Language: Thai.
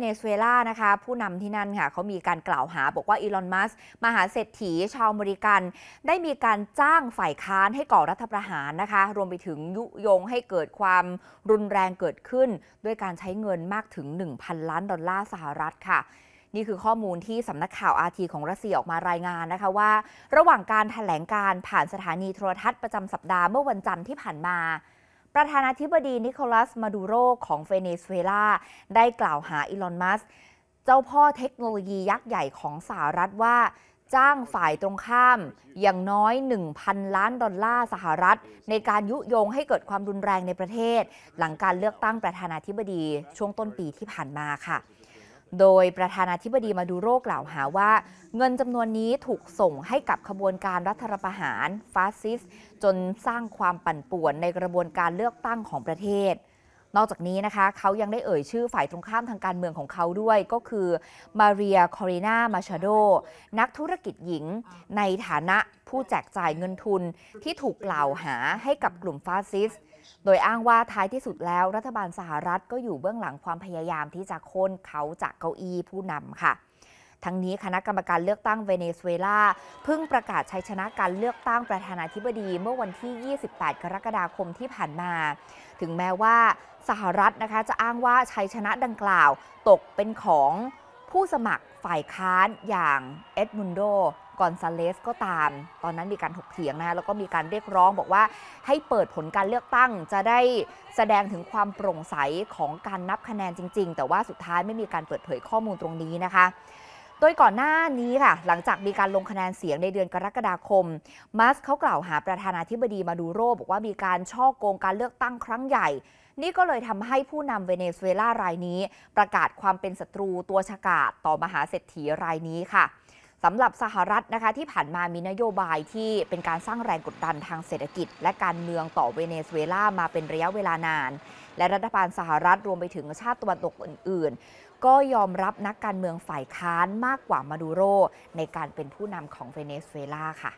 เนซุเอลานะคะ ผู้นำที่นั่นค่ะเขามีการกล่าวหาบอกว่าอีลอนมัสมหาเศรษฐีชาวอเมริกัน ได้มีการจ้างฝ่ายค้านให้ก่อรัฐประหารนะคะ รวมไปถึงยุยงให้เกิดความรุนแรงเกิดขึ้น ด้วยการใช้เงินมากถึง 1,000 ล้านดอลลาร์สหรัฐค่ะ นี่คือข้อมูลที่สำนักข่าวอาทีของรัสเซียออกมารายงานนะคะ ว่าระหว่างการถแถลงการผ่านสถานีโทรทัศน์ประจำสัปดาห์เมื่อวันจันทร์ที่ผ่านมาประธานาธิบดีนิโคลัสมาดูโรของเฟเนซุเอลาได้กล่าวหาอีลอนมัส เจ้าพ่อเทคโนโลยียักษ์ใหญ่ของสหรัฐว่า จ้างฝ่ายตรงข้ามอย่างน้อย 1,000 ล้านดอลลาร์สหรัฐ ในการยุยงให้เกิดความรุนแรงในประเทศ หลังการเลือกตั้งประธานาธิบดี ช่วงต้นปีที่ผ่านมาค่ะโดยประธานาธิบดีมาดูโรกล่าวหาว่า เงินจำนวนนี้ถูกส่งให้กับขบวนการรัฐประหารฟาสซิส จนสร้างความปั่นป่วนในกระบวนการเลือกตั้งของประเทศนอกจากนี้นะคะเขายังได้เอ่ยชื่อฝ่ายตรงข้ามทางการเมืองของเขาด้วยก็คือมาเรียคอรีนามาชาโดนักธุรกิจหญิงในฐานะผู้แจกจ่ายเงินทุน ที่ถูกกล่าวหาให้กับกลุ่มฟาสซิส โดยอ้างว่าท้ายที่สุดแล้วรัฐบาลสหรัฐก็อยู่เบื้องหลังความพยายามที่จะโค่นเขาจากเก้าอี้ผู้นำค่ะ ทั้งนี้คณะกรรมการเลือกตั้งเวเนซุเอลาเพิ่งประกาศชัยชนะการเลือกตั้งประธานาธิบดีเมื่อวันที่ 28 กรกฎาคมที่ผ่านมา ถึงแม้ว่าสหรัฐนะคะ จะอ้างว่าชัยชนะดังกล่าวตกเป็นของผู้สมัครฝ่ายค้านอย่างเอ็ดมุนโด กอนซาเลสก็ตาม ตอนนั้นมีการถกเถียงนะคะแล้วก็มีการเรียกร้องบอกว่าให้เปิดผลการเลือกตั้ง จะได้แสดงถึงความโปร่งใสของการนับคะแนนจริง ๆ แต่ว่าสุดท้ายไม่มีการเปิดเผยข้อมูลตรงนี้นะคะโดยก่อนหน้านี้ค่ะ หลังจากมีการลงคะแนนเสียงในเดือนกรกฎาคม มัสเขากล่าวหาประธานาธิบดีมาดูโรบอกว่ามีการช่อโกงการเลือกตั้งครั้งใหญ่ นี่ก็เลยทำให้ผู้นำเวเนซุเอลารายนี้ประกาศความเป็นศัตรูตัวฉกาจต่อมหาเศรษฐีรายนี้ค่ะสำหรับสหรัฐนะคะที่ผ่านมามีนโยบายที่เป็นการสร้างแรงกดดันทางเศรษฐกิจ และการเมืองต่อเวเนซุเอลามาเป็นระยะเวลานาน และรัฐบาลสหรัฐรวมไปถึงชาติตะวันตกอื่น ๆ ก็ยอมรับนักการเมืองฝ่ายค้านมากกว่ามาดูโรในการเป็นผู้นำของเวเนซุเอลาค่ะ